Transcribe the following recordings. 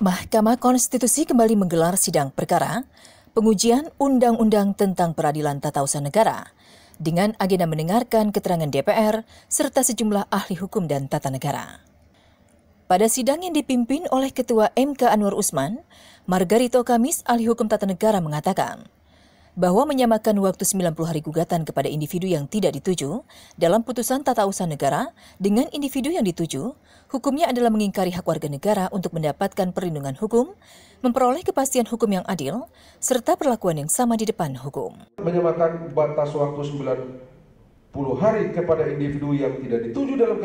Mahkamah Konstitusi kembali menggelar sidang perkara pengujian Undang-Undang tentang Peradilan Tata Usaha Negara dengan agenda mendengarkan keterangan DPR serta sejumlah ahli hukum dan tata negara. Pada sidang yang dipimpin oleh Ketua MK Anwar Usman, Margarito Kamis, ahli hukum tata negara mengatakan, bahwa menyamakan waktu 90 hari gugatan kepada individu yang tidak dituju dalam putusan tata usaha negara dengan individu yang dituju, hukumnya adalah mengingkari hak warga negara untuk mendapatkan perlindungan hukum, memperoleh kepastian hukum yang adil, serta perlakuan yang sama di depan hukum. Menyamakan batas waktu 90 hari kepada individu yang tidak dituju dalam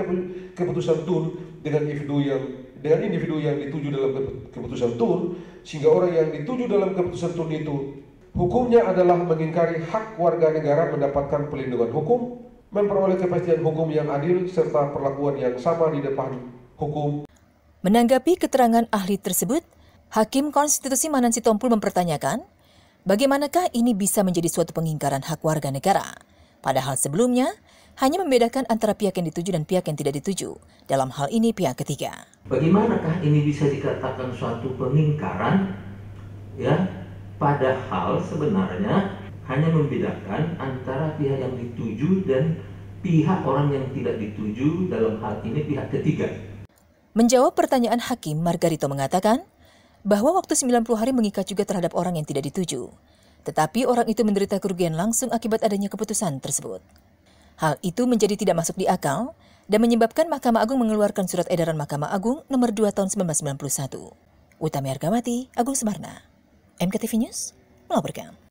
keputusan TUN dengan individu yang dengan individu yang dituju dalam keputusan TUN sehingga orang yang dituju dalam keputusan TUN itu Hukumnya adalah mengingkari hak warga negara mendapatkan perlindungan hukum, memperoleh kepastian hukum yang adil, serta perlakuan yang sama di depan hukum. Menanggapi keterangan ahli tersebut, Hakim Konstitusi Manan Sitompul mempertanyakan, bagaimanakah ini bisa menjadi suatu pengingkaran hak warga negara? Padahal sebelumnya, hanya membedakan antara pihak yang dituju dan pihak yang tidak dituju. Dalam hal ini pihak ketiga. Bagaimanakah ini bisa dikatakan suatu pengingkaran? Ya, Padahal sebenarnya hanya membedakan antara pihak yang dituju dan pihak orang yang tidak dituju dalam hal ini pihak ketiga. Menjawab pertanyaan hakim, Margarito mengatakan bahwa waktu 90 hari mengikat juga terhadap orang yang tidak dituju. Tetapi orang itu menderita kerugian langsung akibat adanya keputusan tersebut. Hal itu menjadi tidak masuk di akal dan menyebabkan Mahkamah Agung mengeluarkan surat edaran Mahkamah Agung nomor 2 tahun 1991. Utami Argamati, Agung Semarna. MKTV News melaporkan.